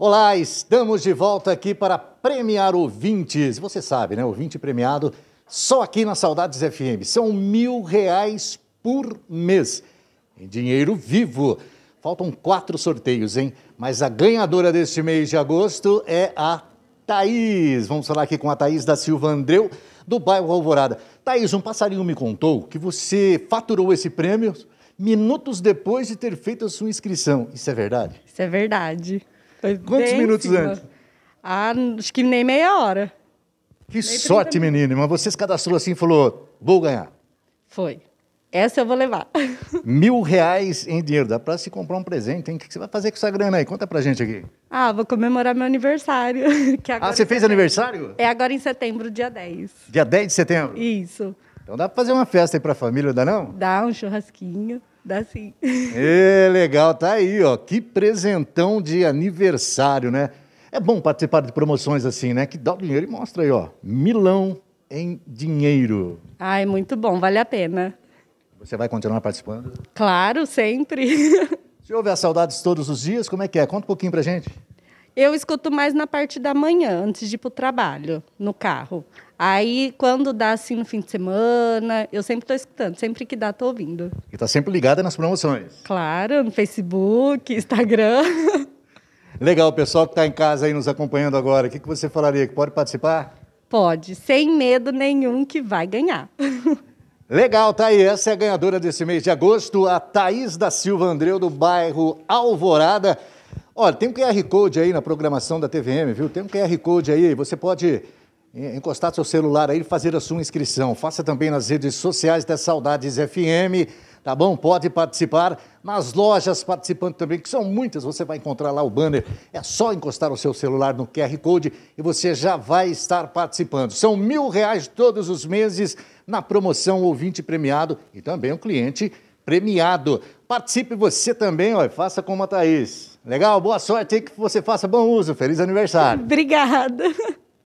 Olá, estamos de volta aqui para premiar ouvintes. Você sabe, né? Ouvinte premiado só aqui na Saudades FM. São mil reais por mês em dinheiro vivo. Faltam quatro sorteios, hein? Mas a ganhadora deste mês de agosto é a Thaís. Vamos falar aqui com a Thaís da Silva Andreu, do bairro Alvorada. Thaís, um passarinho me contou que você faturou esse prêmio minutos depois de ter feito a sua inscrição. Isso é verdade? Isso é verdade. Quantos minutos cima. antes? Ah, acho que nem meia hora. Que nem sorte, menina. Mas você se cadastrou assim e falou, vou ganhar. Foi. Essa eu vou levar. Mil reais em dinheiro. Dá para se comprar um presente, hein? O que você vai fazer com essa grana aí? Conta pra gente aqui. Ah, vou comemorar meu aniversário. ah, você fez aniversário? É agora em setembro, dia 10. Dia 10 de setembro? Isso. Então dá para fazer uma festa aí para a família, dá não? Dá, um churrasquinho. Dá sim. É, legal, tá aí, ó. Que presentão de aniversário, né? É bom participar de promoções assim, né? Que dá o dinheiro e mostra aí, ó. Milão em dinheiro. Ai, muito bom, vale a pena. Você vai continuar participando? Claro, sempre. Você ouve as saudades todos os dias? Como é que é? Conta um pouquinho pra gente. Eu escuto mais na parte da manhã, antes de ir para o trabalho, no carro. Aí, quando dá assim no fim de semana, eu sempre estou escutando, sempre que dá, estou ouvindo. E está sempre ligada nas promoções. Claro, no Facebook, Instagram. Legal, pessoal que está em casa aí nos acompanhando agora, o que, que você falaria? Que pode participar? Pode, sem medo nenhum que vai ganhar. Legal, tá aí. Essa é a ganhadora desse mês de agosto, a Thaís da Silva Andreu, do bairro Alvorada. Olha, tem um QR Code aí na programação da TVM, viu? Tem um QR Code aí, você pode encostar seu celular aí e fazer a sua inscrição. Faça também nas redes sociais da Saudades FM, tá bom? Pode participar. Nas lojas participando também, que são muitas, você vai encontrar lá o banner. É só encostar o seu celular no QR Code e você já vai estar participando. São mil reais todos os meses na promoção Ouvinte Premiado e também o cliente premiado. Participe você também, ó, faça como a Thaís. Legal? Boa sorte aí, que você faça bom uso. Feliz aniversário. Obrigada.